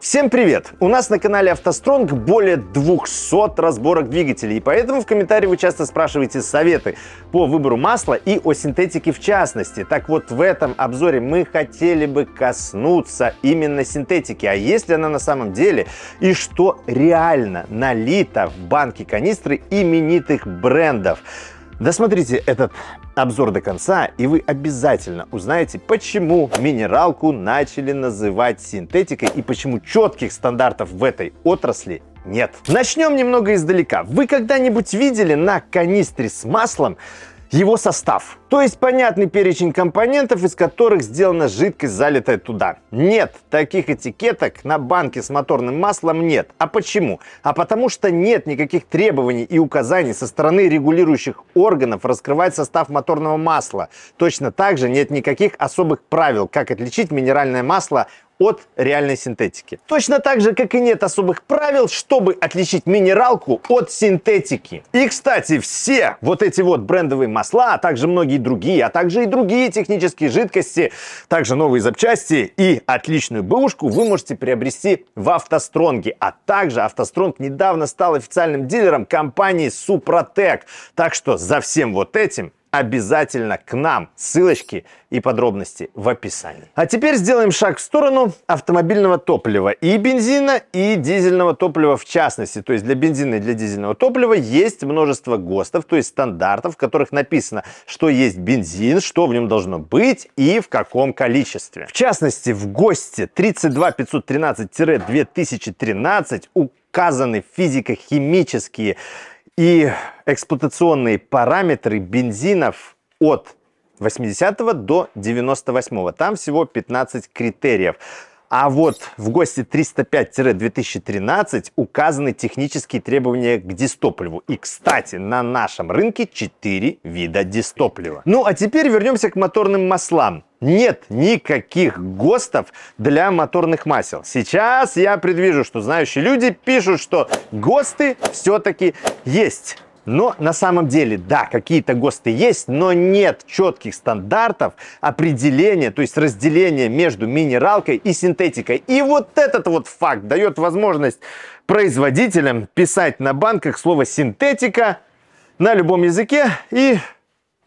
Всем привет! У нас на канале автостронг более 200 разборок двигателей, и поэтому в комментариях вы часто спрашиваете советы по выбору масла и о синтетике в частности. Так вот, в этом обзоре мы хотели бы коснуться именно синтетики, а есть ли она на самом деле, и что реально налито в банки, канистры именитых брендов. Досмотрите этот Обзор до конца, и вы обязательно узнаете, почему минералку начали называть синтетикой и почему четких стандартов в этой отрасли нет. Начнем немного издалека. Вы когда-нибудь видели на канистре с маслом его состав. То есть понятный перечень компонентов, из которых сделана жидкость, залитая туда. Нет, таких этикеток на банке с моторным маслом нет. А почему? А потому что нет никаких требований и указаний со стороны регулирующих органов раскрывать состав моторного масла. Точно так же нет никаких особых правил, как отличить минеральное масло от реальной синтетики. Точно так же, как и нет особых правил, чтобы отличить минералку от синтетики. И, кстати, все вот эти вот брендовые масла, а также многие другие, а также и другие технические жидкости, также новые запчасти и отличную бэушку вы можете приобрести в автостронге. А также автостронг недавно стал официальным дилером компании Супротек. Так что за всем вот этим обязательно к нам. Ссылочки и подробности в описании. А теперь сделаем шаг в сторону автомобильного топлива и бензина, и дизельного топлива в частности. То есть для бензина и для дизельного топлива есть множество ГОСТов, то есть стандартов, в которых написано, что есть бензин, что в нем должно быть и в каком количестве. В частности, в ГОСТе 32513-2013 указаны физико-химические и эксплуатационные параметры бензинов от 80 до 98. -го. Там всего 15 критериев. А вот в ГОСТе 305-2013 указаны технические требования к дистопливу. И, кстати, на нашем рынке 4 вида дистоплива. Ну а теперь вернемся к моторным маслам. Нет никаких ГОСТов для моторных масел. Сейчас я предвижу, что знающие люди пишут, что ГОСТы все-таки есть. Но на самом деле, да, какие-то ГОСТы есть, но нет четких стандартов определения, то есть разделения между минералкой и синтетикой. И вот этот вот факт дает возможность производителям писать на банках слово «синтетика» на любом языке и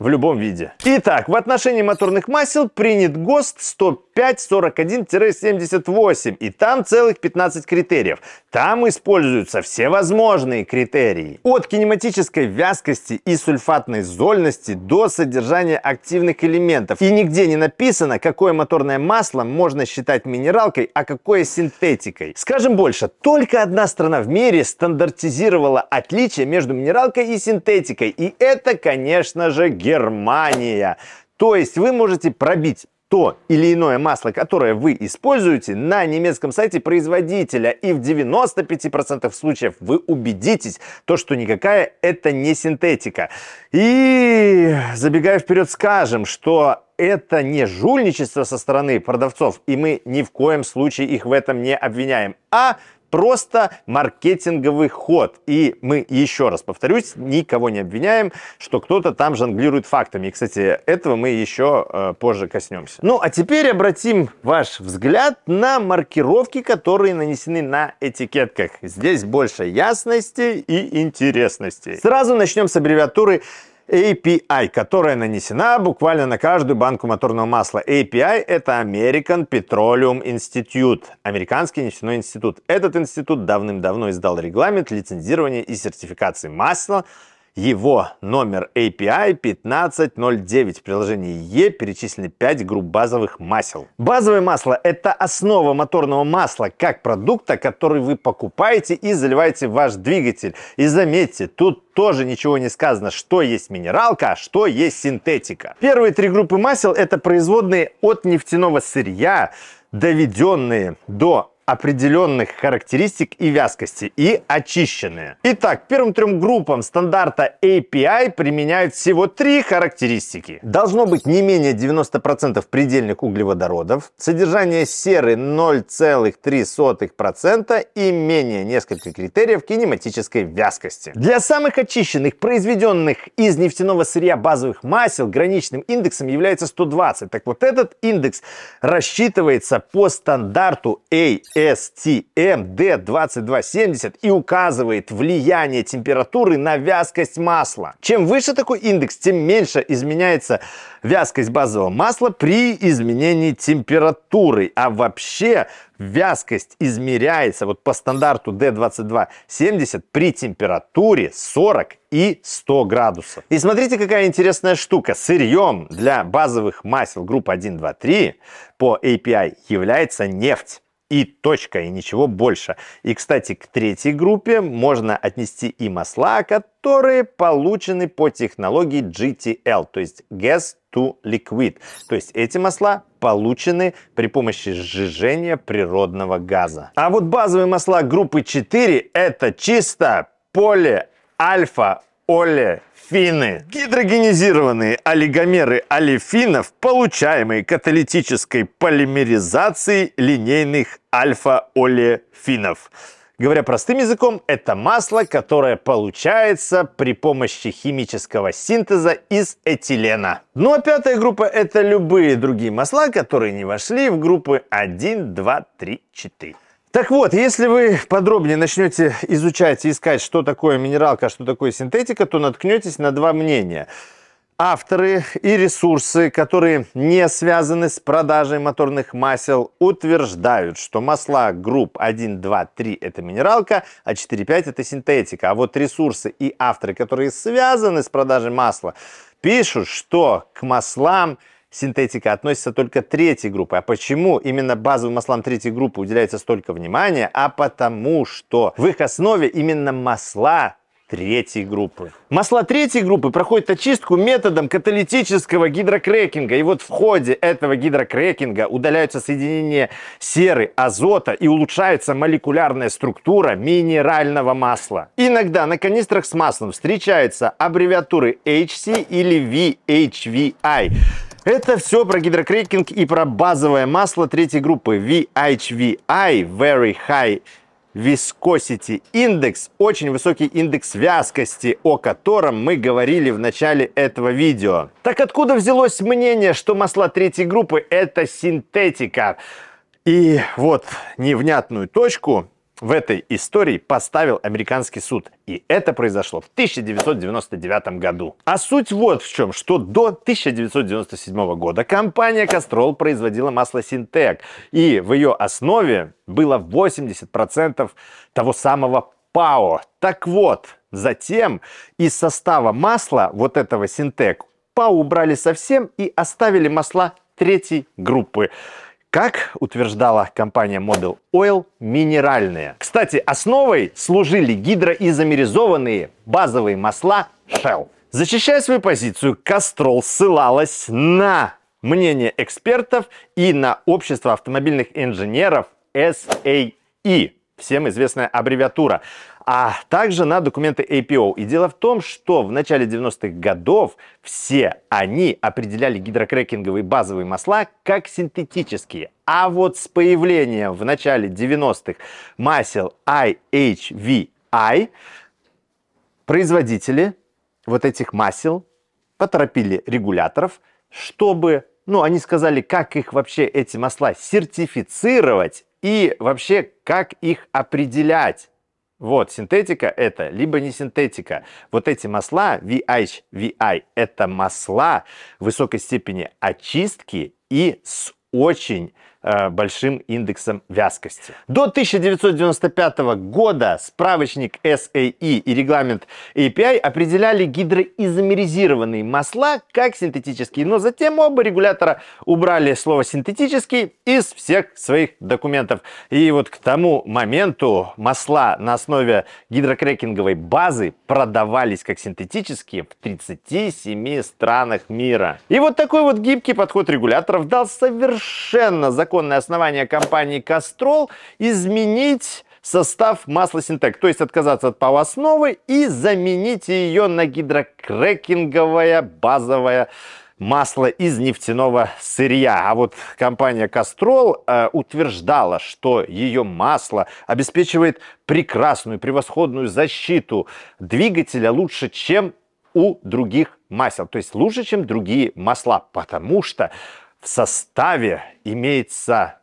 в любом виде. Итак, в отношении моторных масел принят ГОСТ 105-41-78, и там целых 15 критериев. Там используются все возможные критерии. От кинематической вязкости и сульфатной зольности до содержания активных элементов. И нигде не написано, какое моторное масло можно считать минералкой, а какое синтетикой. Скажем больше, только одна страна в мире стандартизировала отличие между минералкой и синтетикой, и это, конечно же, Германия. Германия. То есть вы можете пробить то или иное масло, которое вы используете, на немецком сайте производителя. И в 95% случаев вы убедитесь, то, что никакая это не синтетика. И забегая вперед, скажем, что это не жульничество со стороны продавцов, и мы ни в коем случае их в этом не обвиняем, а просто маркетинговый ход. И мы, еще раз повторюсь, никого не обвиняем, что кто-то там жонглирует фактами. И, кстати, этого мы еще э, позже коснемся. Ну, а теперь обратим ваш взгляд на маркировки, которые нанесены на этикетках. Здесь больше ясности и интересности. Сразу начнем с аббревиатуры API, которая нанесена буквально на каждую банку моторного масла. API – это American Petroleum Institute, Американский нефтяной институт. Этот институт давным-давно издал регламент лицензирования и сертификации масла, его номер API 1509. Приложение приложении E перечислены 5 групп базовых масел. Базовое масло – это основа моторного масла, как продукта, который вы покупаете и заливаете в ваш двигатель. И заметьте, тут тоже ничего не сказано, что есть минералка, а что есть синтетика. Первые три группы масел – это производные от нефтяного сырья, доведенные до определенных характеристик и вязкости и очищенные. Итак, первым трем группам стандарта API применяют всего три характеристики. Должно быть не менее 90% предельных углеводородов, содержание серы 0,3% и менее нескольких критериев кинематической вязкости. Для самых очищенных, произведенных из нефтяного сырья базовых масел, граничным индексом является 120. Так вот этот индекс рассчитывается по стандарту API STM-D2270 и указывает влияние температуры на вязкость масла. Чем выше такой индекс, тем меньше изменяется вязкость базового масла при изменении температуры. А вообще вязкость измеряется вот по стандарту D2270 при температуре 40 и 100 градусов. И смотрите, какая интересная штука. Сырьем для базовых масел группы 1, 2, 3 по API является нефть и точка, и ничего больше. И, кстати, к третьей группе можно отнести и масла, которые получены по технологии GTL, то есть Gas to Liquid. То есть эти масла получены при помощи сжижения природного газа. А вот базовые масла группы 4 это чисто поле альфа Олефины. Гидрогенизированные олигомеры олефинов, получаемые каталитической полимеризацией линейных альфа-олефинов. Говоря простым языком, это масло, которое получается при помощи химического синтеза из этилена. Ну а пятая группа – это любые другие масла, которые не вошли в группы 1, 2, 3, 4. Так вот, если вы подробнее начнете изучать и искать, что такое минералка, что такое синтетика, то наткнетесь на два мнения. Авторы и ресурсы, которые не связаны с продажей моторных масел, утверждают, что масла групп 1, 2, 3 – это минералка, а 4, 5 – это синтетика. А вот ресурсы и авторы, которые связаны с продажей масла, пишут, что к маслам – синтетика относится только третьей группы. А почему именно базовым маслам третьей группы уделяется столько внимания? А потому что в их основе именно масла третьей группы. Масла третьей группы проходят очистку методом каталитического гидрокрекинга. И вот в ходе этого гидрокрекинга удаляются соединения серы, азота и улучшается молекулярная структура минерального масла. Иногда на канистрах с маслом встречаются аббревиатуры HC или VHVI. Это все про гидрокрекинг и про базовое масло третьей группы VHVI, Very High Viscosity Index, очень высокий индекс вязкости, о котором мы говорили в начале этого видео. Так откуда взялось мнение, что масла третьей группы это синтетика? И вот невнятную точку в этой истории поставил американский суд. И это произошло в 1999 году. А суть вот в чем, что до 1997 года компания Castrol производила масло Синтек, и в ее основе было 80% того самого ПАО. Так вот, затем из состава масла вот этого Синтек ПАО убрали совсем и оставили масла третьей группы как утверждала компания Model Oil, минеральные. Кстати, основой служили гидроизомеризованные базовые масла Shell. Защищая свою позицию, Кастрол ссылалась на мнение экспертов и на общество автомобильных инженеров SAE всем известная аббревиатура а также на документы APO. И дело в том, что в начале 90-х годов все они определяли гидрокрекинговые базовые масла как синтетические. А вот с появлением в начале 90-х масел IHVI производители вот этих масел поторопили регуляторов, чтобы, ну, они сказали, как их вообще эти масла сертифицировать и вообще как их определять вот, синтетика это, либо не синтетика. Вот эти масла, VIH, VI, это масла высокой степени очистки и с очень Э, большим индексом вязкости. До 1995 года справочник SAE и регламент API определяли гидроизомеризированные масла как синтетические, но затем оба регулятора убрали слово синтетический из всех своих документов. И вот к тому моменту масла на основе гидрокрекинговой базы продавались как синтетические в 37 странах мира. И вот такой вот гибкий подход регуляторов дал совершенно закон законное основание компании «Кастрол» изменить состав масла синтек, то есть отказаться от полуосновы и заменить ее на гидрокрекинговое базовое масло из нефтяного сырья. А вот компания Кастрол э, утверждала, что ее масло обеспечивает прекрасную, превосходную защиту двигателя лучше, чем у других масел, то есть лучше, чем другие масла, потому что в составе имеется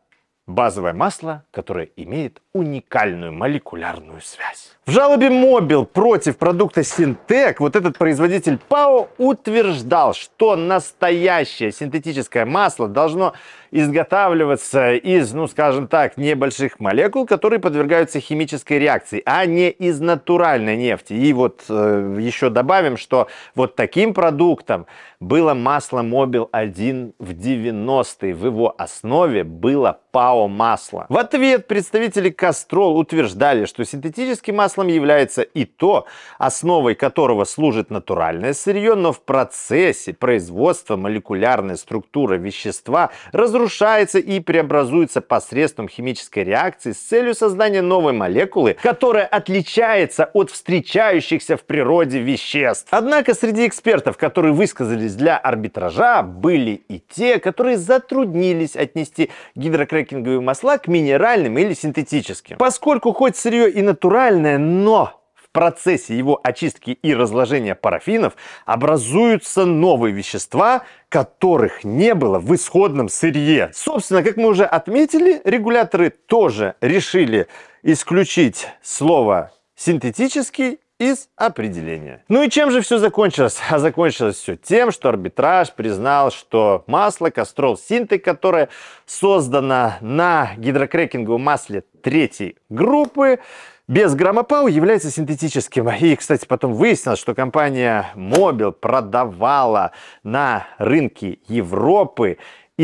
базовое масло, которое имеет уникальную молекулярную связь. В жалобе Мобил против продукта Синтек вот этот производитель ПАО утверждал, что настоящее синтетическое масло должно изготавливаться из, ну скажем так, небольших молекул, которые подвергаются химической реакции, а не из натуральной нефти. И вот э, еще добавим, что вот таким продуктом было масло Мобил 1 в 90-е. В его основе было ПАО масло. В ответ представители Кастрол утверждали, что синтетическим маслом является и то, основой которого служит натуральное сырье, но в процессе производства молекулярная структура вещества разрушается и преобразуется посредством химической реакции с целью создания новой молекулы, которая отличается от встречающихся в природе веществ. Однако среди экспертов, которые высказались обратились для арбитража, были и те, которые затруднились отнести гидрокрекинговые масла к минеральным или синтетическим. Поскольку хоть сырье и натуральное, но в процессе его очистки и разложения парафинов образуются новые вещества, которых не было в исходном сырье. Собственно, как мы уже отметили, регуляторы тоже решили исключить слово синтетический из определения. Ну и чем же все закончилось? А закончилось все тем, что арбитраж признал, что масло кастрол синты, которое создано на гидрокрекинговом масле третьей группы, без граммопау является синтетическим. И, кстати, потом выяснилось, что компания Mobil продавала на рынке Европы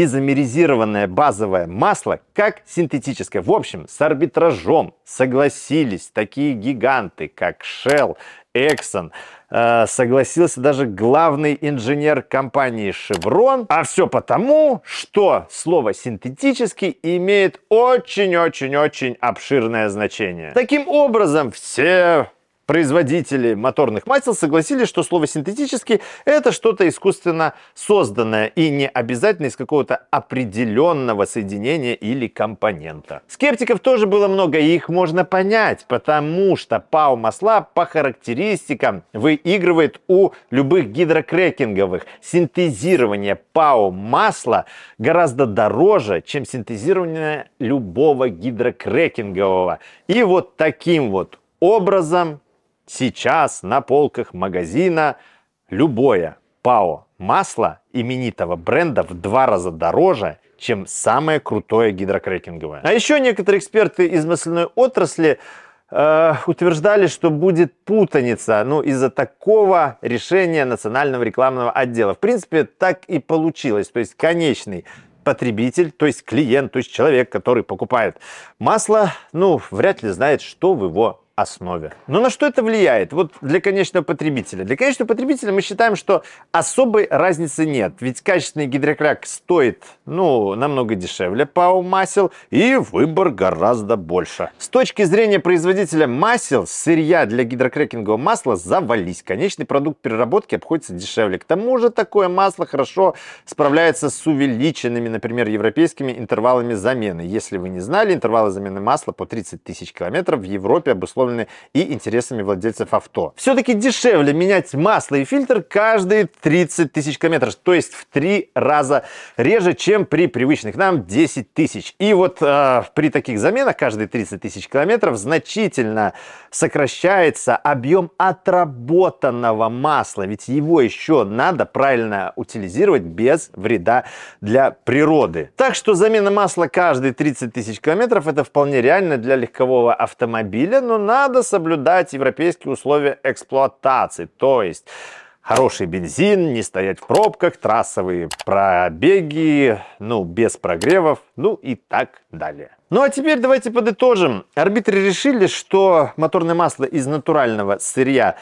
изомеризированное базовое масло как синтетическое. В общем, с арбитражом согласились такие гиганты, как Shell, Exxon. Э, согласился даже главный инженер компании Chevron. А все потому, что слово «синтетический» имеет очень-очень-очень обширное значение. Таким образом, все производители моторных масел согласились, что слово синтетический это что-то искусственно созданное и не обязательно из какого-то определенного соединения или компонента. Скептиков тоже было много, и их можно понять, потому что ПАУ масла по характеристикам выигрывает у любых гидрокрекинговых. Синтезирование ПАУ масла гораздо дороже, чем синтезирование любого гидрокрекингового. И вот таким вот образом Сейчас на полках магазина любое ПАО масло именитого бренда в два раза дороже, чем самое крутое гидрокрекинговое. А еще некоторые эксперты из масляной отрасли э, утверждали, что будет путаница ну, из-за такого решения Национального рекламного отдела. В принципе, так и получилось. То есть конечный потребитель, то есть клиент, то есть человек, который покупает масло, ну, вряд ли знает, что в его основе. Но на что это влияет? Вот для конечного потребителя. Для конечного потребителя мы считаем, что особой разницы нет. Ведь качественный гидрокрак стоит, ну, намного дешевле по масел, и выбор гораздо больше. С точки зрения производителя масел, сырья для гидрокрекингового масла завались. Конечный продукт переработки обходится дешевле. К тому же такое масло хорошо справляется с увеличенными, например, европейскими интервалами замены. Если вы не знали, интервалы замены масла по 30 тысяч километров в Европе обусловлены обусловлены и интересами владельцев авто. Все-таки дешевле менять масло и фильтр каждые 30 тысяч километров, то есть в три раза реже, чем при привычных нам 10 тысяч. И вот э, при таких заменах каждые 30 тысяч километров значительно сокращается объем отработанного масла, ведь его еще надо правильно утилизировать без вреда для природы. Так что замена масла каждые 30 тысяч километров это вполне реально для легкового автомобиля, но надо соблюдать европейские условия эксплуатации, то есть хороший бензин, не стоять в пробках, трассовые пробеги, ну, без прогревов, ну и так далее. Ну а теперь давайте подытожим. Арбитры решили, что моторное масло из натурального сырья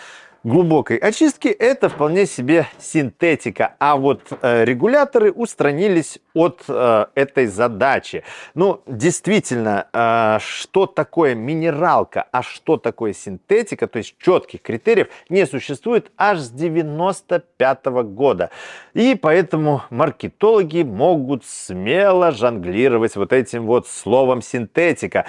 глубокой очистки это вполне себе синтетика, а вот э, регуляторы устранились от э, этой задачи. Ну, действительно, э, что такое минералка, а что такое синтетика, то есть четких критериев не существует аж с 95 -го года. И поэтому маркетологи могут смело жонглировать вот этим вот словом синтетика.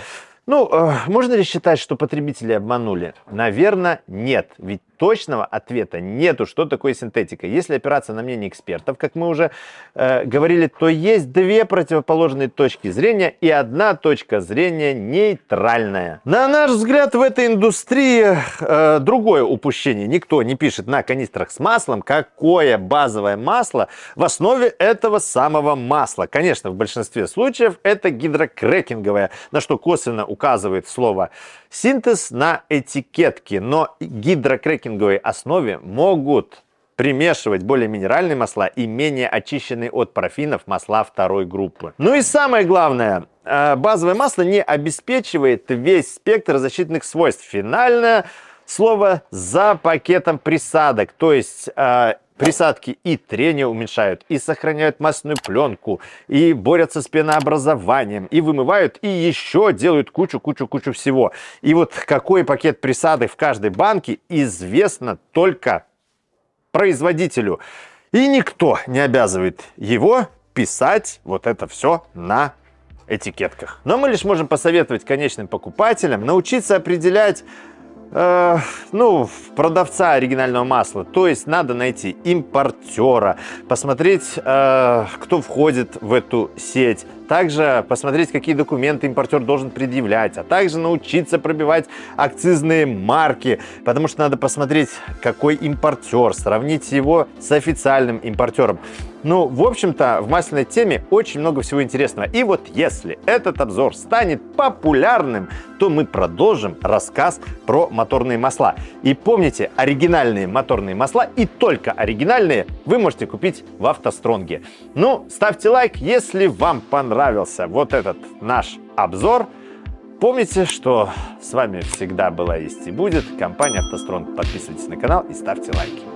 Ну, э, можно ли считать, что потребители обманули? Наверное, нет, ведь точного ответа нету, что такое синтетика. Если опираться на мнение экспертов, как мы уже э, говорили, то есть две противоположные точки зрения и одна точка зрения нейтральная. На наш взгляд, в этой индустрии э, другое упущение. Никто не пишет на канистрах с маслом, какое базовое масло в основе этого самого масла. Конечно, в большинстве случаев это гидрокрекинговое, на что косвенно указывает слово Синтез на этикетке, но гидрокрекинговой основе могут примешивать более минеральные масла и менее очищенные от парафинов масла второй группы. Ну и самое главное, э, базовое масло не обеспечивает весь спектр защитных свойств. Финальное слово за пакетом присадок, то есть э, Присадки и трение уменьшают, и сохраняют масляную пленку, и борются с пенообразованием, и вымывают, и еще делают кучу-кучу-кучу всего. И вот какой пакет присадок в каждой банке известно только производителю. И никто не обязывает его писать вот это все на этикетках. Но мы лишь можем посоветовать конечным покупателям научиться определять Э, ну, продавца оригинального масла. То есть надо найти импортера, посмотреть, э, кто входит в эту сеть, также посмотреть, какие документы импортер должен предъявлять, а также научиться пробивать акцизные марки, потому что надо посмотреть, какой импортер, сравнить его с официальным импортером. Ну, в общем-то, в масляной теме очень много всего интересного. И вот если этот обзор станет популярным, то мы продолжим рассказ про моторные масла. И помните, оригинальные моторные масла и только оригинальные вы можете купить в автостронге. Ну, ставьте лайк, если вам понравился вот этот наш обзор. Помните, что с вами всегда была есть и будет компания «АвтоСтронг». Подписывайтесь на канал и ставьте лайки.